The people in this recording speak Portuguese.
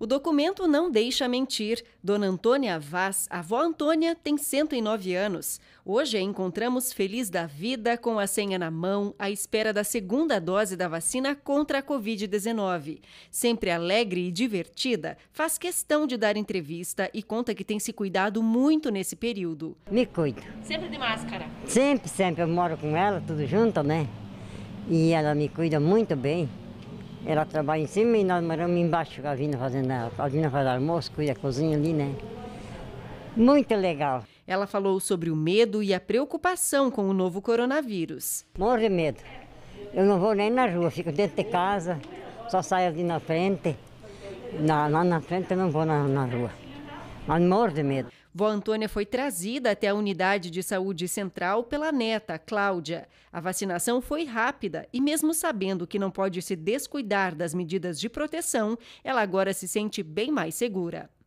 O documento não deixa mentir. Dona Antônia Vaz, avó Antônia, tem 109 anos. Hoje a encontramos feliz da vida, com a senha na mão, à espera da segunda dose da vacina contra a Covid-19. Sempre alegre e divertida, faz questão de dar entrevista e conta que tem se cuidado muito nesse período. Me cuido. Sempre de máscara? Sempre, sempre. Eu moro com ela, tudo junto, né? E ela me cuida muito bem. Ela trabalha em cima e nós moramos embaixo, a vinda fazendo, a almoço, cuida a cozinha ali, né? Muito legal. Ela falou sobre o medo e a preocupação com o novo coronavírus. Morre de medo. Eu não vou nem na rua, fico dentro de casa, só saio ali na frente. Na, lá na frente eu não vou na, na rua. Mas morro de medo. Vó Antônia foi trazida até a unidade de saúde central pela neta, Cláudia. A vacinação foi rápida e, mesmo sabendo que não pode se descuidar das medidas de proteção, ela agora se sente bem mais segura.